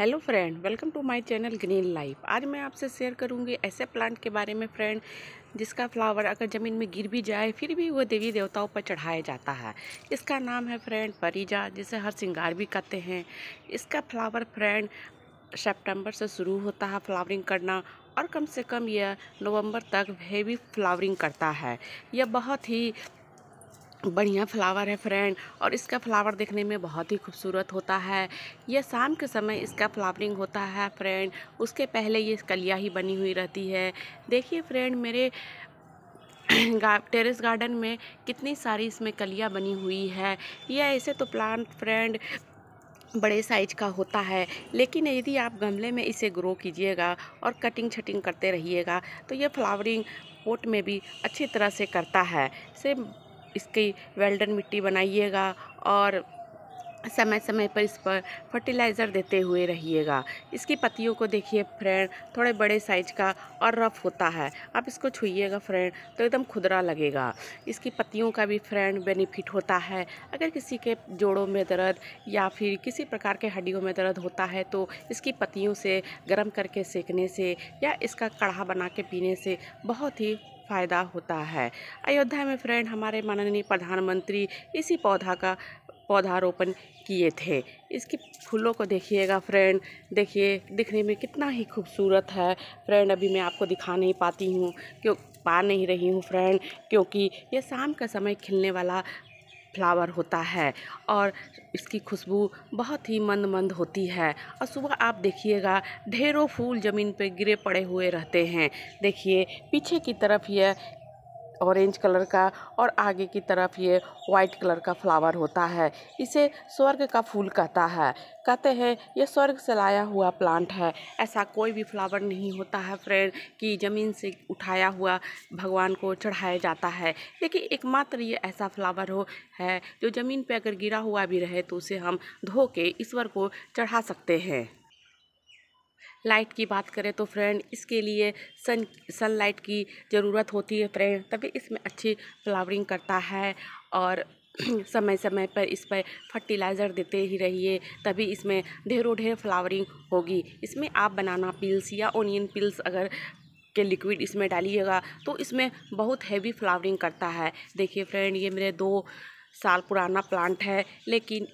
hello friend welcome to my channel green life आज मैं आपसे शेयर करूंगी ऐसे प्लांट के बारे में फ्रेंड जिसका फ्लावर अगर ज़मीन में गिर भी जाए फिर भी वो देवी देवताओं पर चढ़ाया जाता है इसका नाम है फ्रेंड परिजा जिसे हर श्रृंगार भी कहते हैं इसका फ्लावर फ्रेंड सेप्टेम्बर से शुरू होता है फ्लावरिंग करना और कम से कम यह नवंबर तक हैवी फ्लावरिंग करता है यह बहुत ही बढ़िया फ्लावर है फ्रेंड और इसका फ्लावर देखने में बहुत ही खूबसूरत होता है यह शाम के समय इसका फ्लावरिंग होता है फ्रेंड उसके पहले ये कलिया ही बनी हुई रहती है देखिए फ्रेंड मेरे गा, टेरेस गार्डन में कितनी सारी इसमें कलिया बनी हुई है यह ऐसे तो प्लांट फ्रेंड बड़े साइज का होता है लेकिन यदि आप गमले में इसे ग्रो कीजिएगा और कटिंग छटिंग करते रहिएगा तो यह फ्लावरिंग पोट में भी अच्छी तरह से करता है से इसकी वेल्डन मिट्टी बनाइएगा और समय समय पर इस पर फर्टिलाइज़र देते हुए रहिएगा इसकी पत्तियों को देखिए फ्रेंड थोड़े बड़े साइज का और रफ होता है आप इसको छुइएगा फ्रेंड तो एकदम खुदरा लगेगा इसकी पत्तियों का भी फ्रेंड बेनिफिट होता है अगर किसी के जोड़ों में दर्द या फिर किसी प्रकार के हड्डियों में दर्द होता है तो इसकी पत्तियों से गर्म करके सेकने से या इसका कढ़ा बना के पीने से बहुत ही फ़ायदा होता है अयोध्या में फ्रेंड हमारे माननीय प्रधानमंत्री इसी पौधा का पौधारोपण किए थे इसके फूलों को देखिएगा फ्रेंड देखिए दिखने में कितना ही खूबसूरत है फ्रेंड अभी मैं आपको दिखा नहीं पाती हूँ क्यों पा नहीं रही हूँ फ्रेंड क्योंकि ये शाम का समय खिलने वाला फ्लावर होता है और इसकी खुशबू बहुत ही मंदमंद होती है और सुबह आप देखिएगा ढेरों फूल ज़मीन पे गिरे पड़े हुए रहते हैं देखिए पीछे की तरफ यह ऑरेंज कलर का और आगे की तरफ ये वाइट कलर का फ्लावर होता है इसे स्वर्ग का फूल कहता है कहते हैं ये स्वर्ग से लाया हुआ प्लांट है ऐसा कोई भी फ्लावर नहीं होता है फ्रेंड कि ज़मीन से उठाया हुआ भगवान को चढ़ाया जाता है लेकिन एकमात्र ये ऐसा फ्लावर हो है जो ज़मीन पर अगर गिरा हुआ भी रहे तो उसे हम धो के ईश्वर को चढ़ा सकते हैं लाइट की बात करें तो फ्रेंड इसके लिए सन सनलाइट की ज़रूरत होती है फ्रेंड तभी इसमें अच्छी फ्लावरिंग करता है और समय समय पर इस पर फर्टिलाइज़र देते ही रहिए तभी इसमें ढेरों ढेर फ्लावरिंग होगी इसमें आप बनाना पिल्स या ओनियन पिल्स अगर के लिक्विड इसमें डालिएगा तो इसमें बहुत हैवी फ्लावरिंग करता है देखिए फ्रेंड ये मेरे दो साल पुराना प्लांट है लेकिन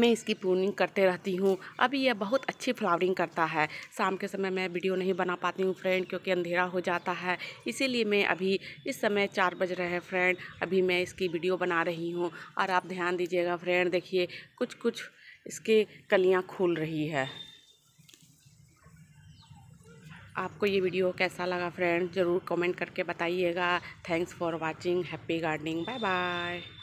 मैं इसकी प्रूनिंग करते रहती हूँ अभी यह बहुत अच्छी फ्लावरिंग करता है शाम के समय मैं वीडियो नहीं बना पाती हूँ फ्रेंड क्योंकि अंधेरा हो जाता है इसीलिए मैं अभी इस समय चार बज रहे हैं फ्रेंड अभी मैं इसकी वीडियो बना रही हूँ और आप ध्यान दीजिएगा फ्रेंड देखिए कुछ कुछ इसके कलियाँ खुल रही है आपको ये वीडियो कैसा लगा फ्रेंड ज़रूर कमेंट करके बताइएगा thanks for watching happy gardening bye bye